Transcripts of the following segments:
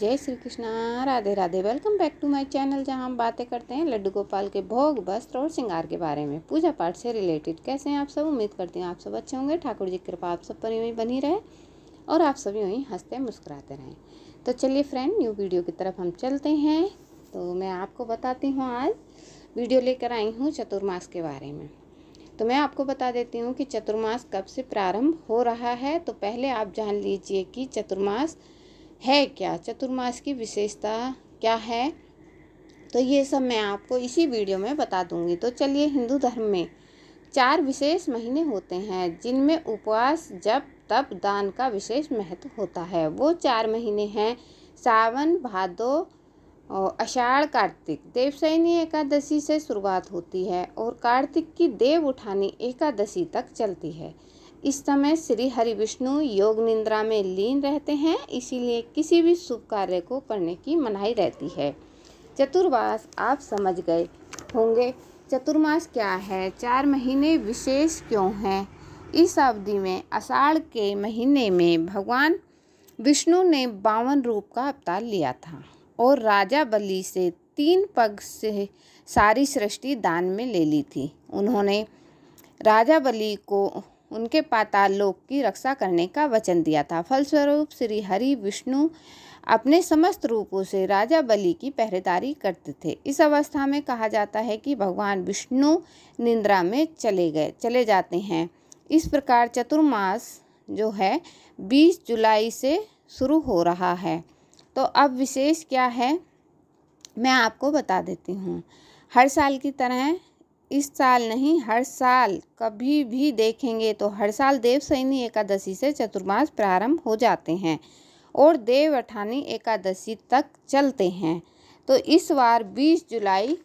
जय Shri Krishna Radhe Radhe welcome back to my channel जहां हम बातें करते हैं लड्डू गोपाल के भोग वस्त्र और श्रृंगार के बारे में पूजा पाठ से रिलेटेड कैसे हैं आप सब उम्मीद करती हूँ आप सब अच्छे होंगे ठाकुर जी की कृपा आप सब पर यूँ ही बनी रहे और आप सब यूँ ही हंसते मुस्कुराते रहें तो चलिए फ्रेंड न्यू वीडियो की तरफ हम चलते हैं तो मैं आपको बताती हूँ आज वीडियो लेकर आई हूँ चतुर्मास के बारे में तो मैं आपको बता देती हूँ कि चतुर्मास कब से प्रारंभ हो रहा है तो पहले आप जान लीजिए कि चतुर्मास है क्या चतुर्मास की विशेषता क्या है तो ये सब मैं आपको इसी वीडियो में बता दूंगी तो चलिए हिंदू धर्म में चार विशेष महीने होते हैं जिनमें उपवास जब तप दान का विशेष महत्व होता है वो चार महीने हैं सावन भादो अषाढ़ कार्तिक देवसैनी एकादशी से शुरुआत होती है और कार्तिक की देव उठानी एकादशी तक चलती है इस समय श्री हरि विष्णु योग निंद्रा में लीन रहते हैं इसीलिए किसी भी शुभ कार्य को करने की मनाही रहती है चतुर्वास आप समझ गए होंगे चतुर्मास क्या है चार महीने विशेष क्यों हैं इस अवधि में अषाढ़ के महीने में भगवान विष्णु ने बावन रूप का अवतार लिया था और राजा बलि से तीन पग से सारी सृष्टि दान में ले ली थी उन्होंने राजा बलि को उनके पाताल लोक की रक्षा करने का वचन दिया था फलस्वरूप श्री हरि विष्णु अपने समस्त रूपों से राजा बलि की पहरेदारी करते थे इस अवस्था में कहा जाता है कि भगवान विष्णु निंद्रा में चले गए चले जाते हैं इस प्रकार चतुर्मास जो है 20 जुलाई से शुरू हो रहा है तो अब विशेष क्या है मैं आपको बता देती हूँ हर साल की तरह इस साल नहीं हर साल कभी भी देखेंगे तो हर साल देव सैनी एकादशी से चतुर्मास प्रारंभ हो जाते हैं और देव अठानी एकादशी तक चलते हैं तो इस बार 20 जुलाई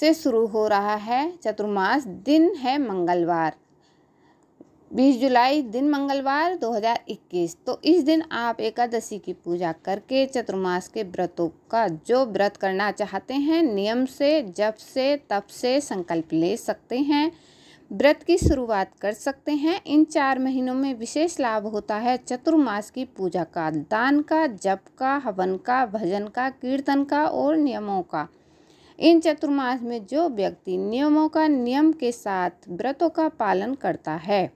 से शुरू हो रहा है चतुर्मास दिन है मंगलवार बीस जुलाई दिन मंगलवार 2021 तो इस दिन आप एकादशी की पूजा करके चतुर्मास के व्रतों का जो व्रत करना चाहते हैं नियम से जप से तप से संकल्प ले सकते हैं व्रत की शुरुआत कर सकते हैं इन चार महीनों में विशेष लाभ होता है चतुर्मास की पूजा का दान का जप का हवन का भजन का कीर्तन का और नियमों का इन चतुर्मास में जो व्यक्ति नियमों का नियम के साथ व्रतों का पालन करता है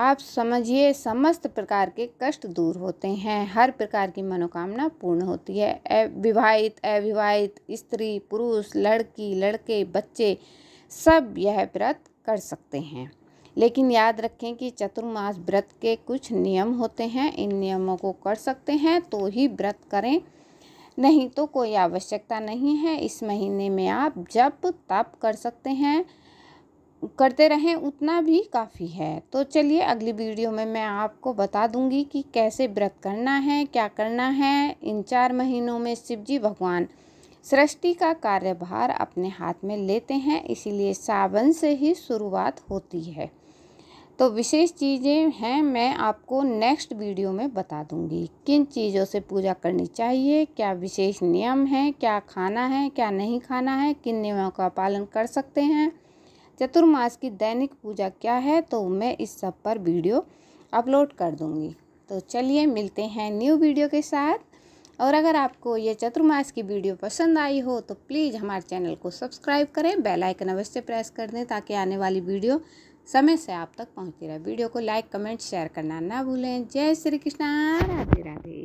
आप समझिए समस्त प्रकार के कष्ट दूर होते हैं हर प्रकार की मनोकामना पूर्ण होती है विवाहित अविवाहित स्त्री पुरुष लड़की लड़के बच्चे सब यह व्रत कर सकते हैं लेकिन याद रखें कि चतुर्मास व्रत के कुछ नियम होते हैं इन नियमों को कर सकते हैं तो ही व्रत करें नहीं तो कोई आवश्यकता नहीं है इस महीने में आप जप तप कर सकते हैं करते रहें उतना भी काफ़ी है तो चलिए अगली वीडियो में मैं आपको बता दूंगी कि कैसे व्रत करना है क्या करना है इन चार महीनों में शिव जी भगवान सृष्टि का कार्यभार अपने हाथ में लेते हैं इसीलिए सावन से ही शुरुआत होती है तो विशेष चीज़ें हैं मैं आपको नेक्स्ट वीडियो में बता दूंगी किन चीज़ों से पूजा करनी चाहिए क्या विशेष नियम हैं क्या खाना है क्या नहीं खाना है किन नियमों का पालन कर सकते हैं चतुर्मास की दैनिक पूजा क्या है तो मैं इस सब पर वीडियो अपलोड कर दूँगी तो चलिए मिलते हैं न्यू वीडियो के साथ और अगर आपको ये चतुर्मास की वीडियो पसंद आई हो तो प्लीज़ हमारे चैनल को सब्सक्राइब करें बेल आइकन अवश्य प्रेस कर दें ताकि आने वाली वीडियो समय से आप तक पहुंचती रहे वीडियो को लाइक कमेंट शेयर करना ना भूलें जय श्री कृष्णा राधे राधे